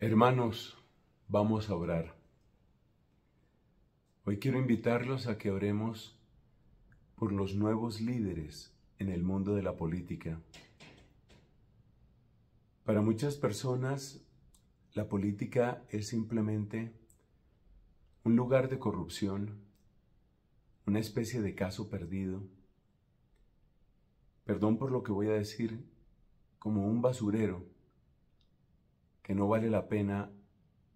Hermanos, vamos a orar. Hoy quiero invitarlos a que oremos por los nuevos líderes en el mundo de la política. Para muchas personas, la política es simplemente un lugar de corrupción, una especie de caso perdido. Perdón por lo que voy a decir, como un basurero que no vale la pena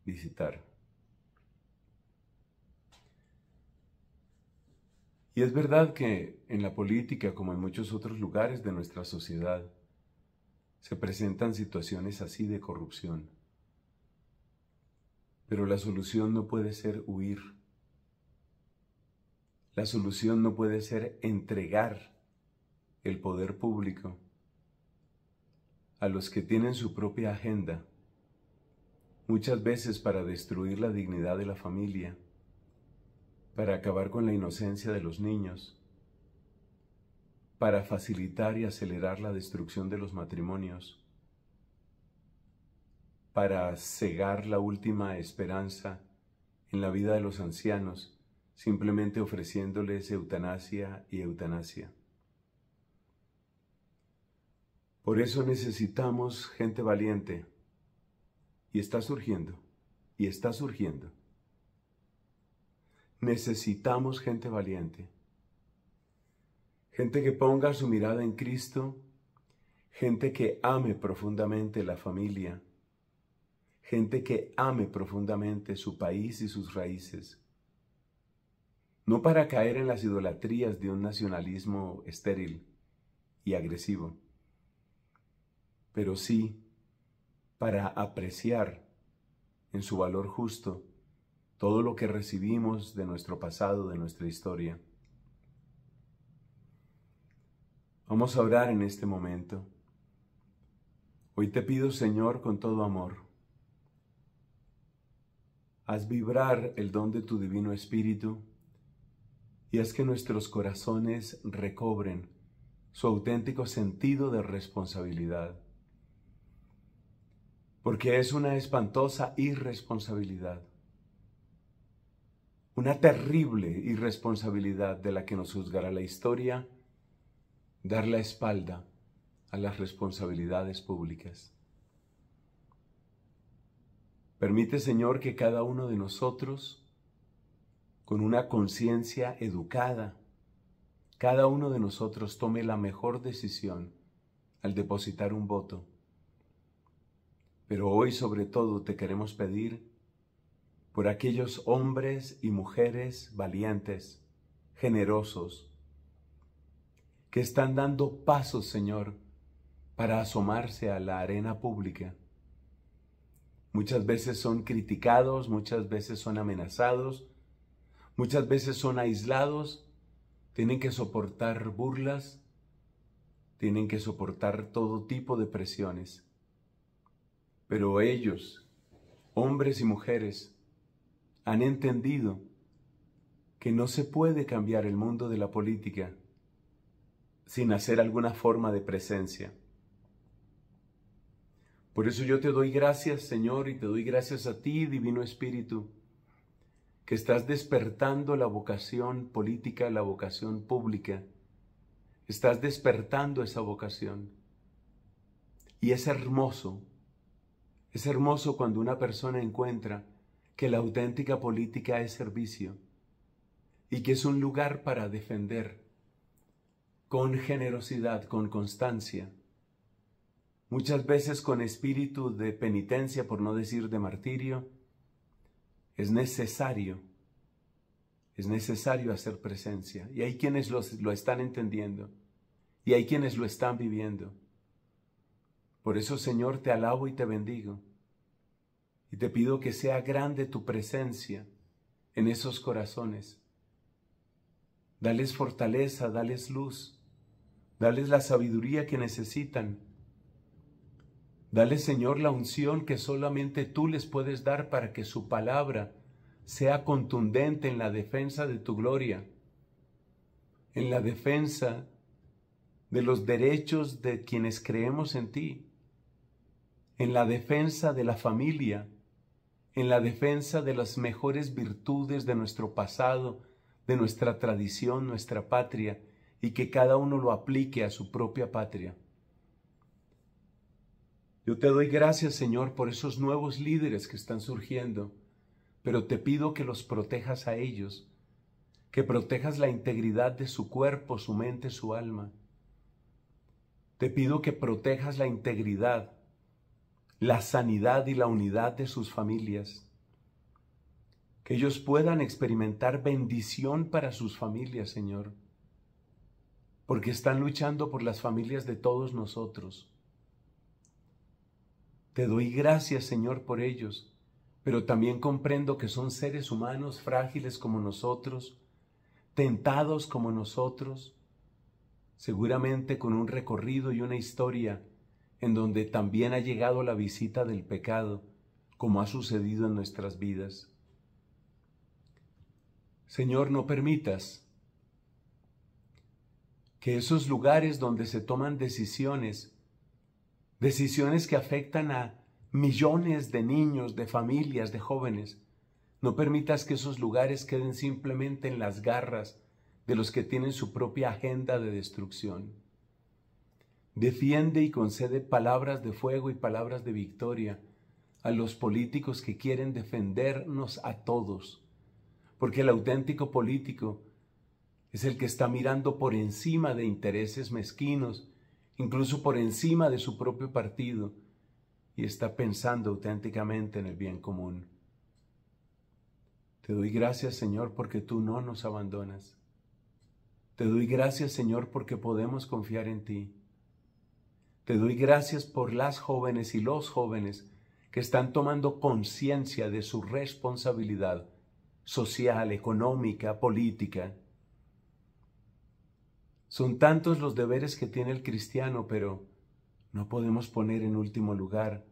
visitar. Y es verdad que en la política, como en muchos otros lugares de nuestra sociedad, se presentan situaciones así de corrupción. Pero la solución no puede ser huir. La solución no puede ser entregar el poder público a los que tienen su propia agenda muchas veces para destruir la dignidad de la familia, para acabar con la inocencia de los niños, para facilitar y acelerar la destrucción de los matrimonios, para cegar la última esperanza en la vida de los ancianos, simplemente ofreciéndoles eutanasia y eutanasia. Por eso necesitamos gente valiente, y está surgiendo y está surgiendo. Necesitamos gente valiente, gente que ponga su mirada en Cristo, gente que ame profundamente la familia, gente que ame profundamente su país y sus raíces, no para caer en las idolatrías de un nacionalismo estéril y agresivo, pero sí para apreciar en su valor justo todo lo que recibimos de nuestro pasado, de nuestra historia. Vamos a orar en este momento. Hoy te pido, Señor, con todo amor, haz vibrar el don de tu Divino Espíritu y haz que nuestros corazones recobren su auténtico sentido de responsabilidad porque es una espantosa irresponsabilidad, una terrible irresponsabilidad de la que nos juzgará la historia, dar la espalda a las responsabilidades públicas. Permite, Señor, que cada uno de nosotros, con una conciencia educada, cada uno de nosotros tome la mejor decisión al depositar un voto pero hoy sobre todo te queremos pedir por aquellos hombres y mujeres valientes, generosos, que están dando pasos, Señor, para asomarse a la arena pública. Muchas veces son criticados, muchas veces son amenazados, muchas veces son aislados, tienen que soportar burlas, tienen que soportar todo tipo de presiones. Pero ellos, hombres y mujeres, han entendido que no se puede cambiar el mundo de la política sin hacer alguna forma de presencia. Por eso yo te doy gracias, Señor, y te doy gracias a ti, Divino Espíritu, que estás despertando la vocación política, la vocación pública. Estás despertando esa vocación. Y es hermoso es hermoso cuando una persona encuentra que la auténtica política es servicio y que es un lugar para defender con generosidad, con constancia, muchas veces con espíritu de penitencia, por no decir de martirio, es necesario, es necesario hacer presencia. Y hay quienes lo están entendiendo y hay quienes lo están viviendo. Por eso, Señor, te alabo y te bendigo. Y te pido que sea grande tu presencia en esos corazones. Dales fortaleza, dales luz, dales la sabiduría que necesitan. Dales, Señor, la unción que solamente tú les puedes dar para que su palabra sea contundente en la defensa de tu gloria, en la defensa de los derechos de quienes creemos en ti en la defensa de la familia, en la defensa de las mejores virtudes de nuestro pasado, de nuestra tradición, nuestra patria, y que cada uno lo aplique a su propia patria. Yo te doy gracias, Señor, por esos nuevos líderes que están surgiendo, pero te pido que los protejas a ellos, que protejas la integridad de su cuerpo, su mente, su alma. Te pido que protejas la integridad la sanidad y la unidad de sus familias. Que ellos puedan experimentar bendición para sus familias, Señor. Porque están luchando por las familias de todos nosotros. Te doy gracias, Señor, por ellos, pero también comprendo que son seres humanos frágiles como nosotros, tentados como nosotros, seguramente con un recorrido y una historia en donde también ha llegado la visita del pecado, como ha sucedido en nuestras vidas. Señor, no permitas que esos lugares donde se toman decisiones, decisiones que afectan a millones de niños, de familias, de jóvenes, no permitas que esos lugares queden simplemente en las garras de los que tienen su propia agenda de destrucción. Defiende y concede palabras de fuego y palabras de victoria a los políticos que quieren defendernos a todos. Porque el auténtico político es el que está mirando por encima de intereses mezquinos, incluso por encima de su propio partido, y está pensando auténticamente en el bien común. Te doy gracias, Señor, porque tú no nos abandonas. Te doy gracias, Señor, porque podemos confiar en ti. Te doy gracias por las jóvenes y los jóvenes que están tomando conciencia de su responsabilidad social, económica, política. Son tantos los deberes que tiene el cristiano, pero no podemos poner en último lugar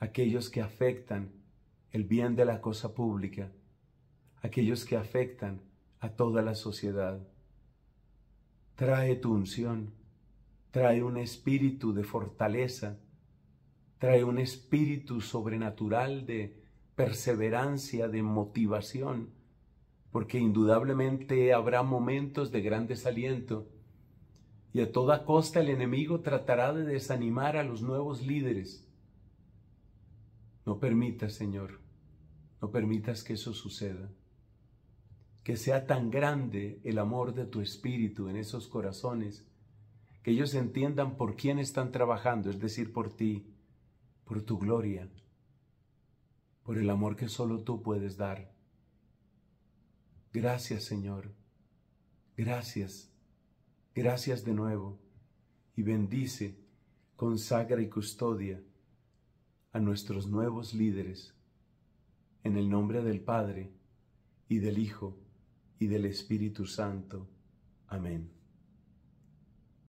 aquellos que afectan el bien de la cosa pública, aquellos que afectan a toda la sociedad. Trae tu unción trae un espíritu de fortaleza, trae un espíritu sobrenatural de perseverancia, de motivación, porque indudablemente habrá momentos de gran desaliento y a toda costa el enemigo tratará de desanimar a los nuevos líderes. No permitas, Señor, no permitas que eso suceda. Que sea tan grande el amor de tu espíritu en esos corazones ellos entiendan por quién están trabajando, es decir, por ti, por tu gloria, por el amor que solo tú puedes dar. Gracias, Señor. Gracias. Gracias de nuevo. Y bendice, consagra y custodia a nuestros nuevos líderes. En el nombre del Padre, y del Hijo, y del Espíritu Santo. Amén.